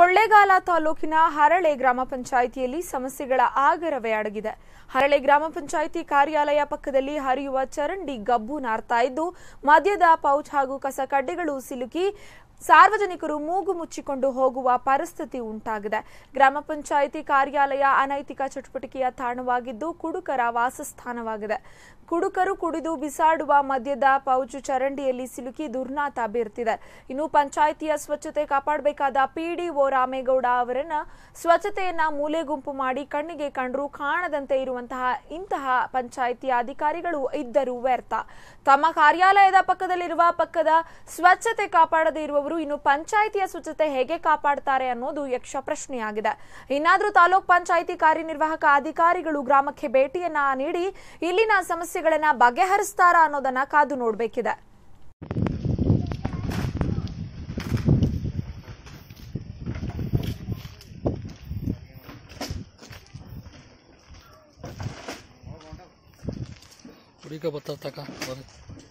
ಕೊಳ್ಳೇಗಾಲ ತಾಲೂಕಿನ ಹರಳೆ ಗ್ರಾಮ ಪಂಚಾಯಿತಿಯಲ್ಲಿ ಸಮಸ್ಯೆಗಳ ಆಗರವೇ ಅಡಗಿದೆ ಹರಳೆ ಗ್ರಾಮ ಪಂಚಾಯಿತಿ ಕಾರ್ಯಾಲಯ ಪಕ್ಕದಲ್ಲಿ ಹರಿಯುವ ಚರಂಡಿ ಗಬ್ಬು ನಾರ್ತಾ ಇದ್ದು ಮದ್ಯದ ಪೌಚ್ ಹಾಗೂ ಕಸ ಕಡ್ಡೆಗಳು ಸಿಲುಕಿ ಸಾರ್ವಜನಿಕರು ಮೂಗು ಮುಚ್ಚಿಕೊಂಡು ಹೋಗುವ ಪರಿಸ್ಥಿತಿ ಉಂಟಾಗಿದೆ ಗ್ರಾಮ ಪಂಚಾಯಿತಿ ಕಾರ್ಯಾಲಯ ಅನೈತಿಕ ಚಟುವಟಿಕೆಯ ತಾಣವಾಗಿದ್ದು ಕುಡುಕರ ವಾಸಸ್ಥಾನವಾಗಿದೆ ಕುಡುಕರು ಕುಡಿದು ಬಿಸಾಡುವ ಮದ್ಯದ ಪೌಚು ಚರಂಡಿಯಲ್ಲಿ ಸಿಲುಕಿ ದುರ್ನಾತ ಬೀರ್ತಿದೆ ಇನ್ನು ಪಂಚಾಯಿತಿಯ ಸ್ವಚ್ಛತೆ ಕಾಪಾಡಬೇಕಾದ ಪಿಡಿಒ ರಾಮೇಗೌಡ ಅವರನ್ನ ಸ್ವಚ್ಛತೆಯನ್ನ ಗುಂಪು ಮಾಡಿ ಕಣ್ಣಿಗೆ ಕಂಡ್ರು ಕಾಣದಂತೆ ಇರುವಂತಹ ಇಂತಹ ಪಂಚಾಯಿತಿ ಅಧಿಕಾರಿಗಳು ಇದ್ದರೂ ವ್ಯರ್ಥ ತಮ್ಮ ಕಾರ್ಯಾಲಯದ ಪಕ್ಕದಲ್ಲಿರುವ ಪಕ್ಕದ ಸ್ವಚ್ಛತೆ ಕಾಪಾಡದೇ ಇರುವವರು ಇನ್ನು ಪಂಚಾಯಿತಿಯ ಸ್ವಚ್ಛತೆ ಹೇಗೆ ಕಾಪಾಡ್ತಾರೆ ಅನ್ನೋದು ಯಕ್ಷ ಪ್ರಶ್ನೆಯಾಗಿದೆ ಇನ್ನಾದ್ರೂ ತಾಲೂಕ್ ಪಂಚಾಯಿತಿ ಕಾರ್ಯನಿರ್ವಾಹಕ ಅಧಿಕಾರಿಗಳು ಗ್ರಾಮಕ್ಕೆ ಭೇಟಿಯನ್ನ ನೀಡಿ ಇಲ್ಲಿನ ಸಮಸ್ಯೆಗಳನ್ನ ಬಗೆಹರಿಸ್ತಾರಾ ಅನ್ನೋದನ್ನ ಕಾದು ನೋಡಬೇಕಿದೆ पूरी का बताता का और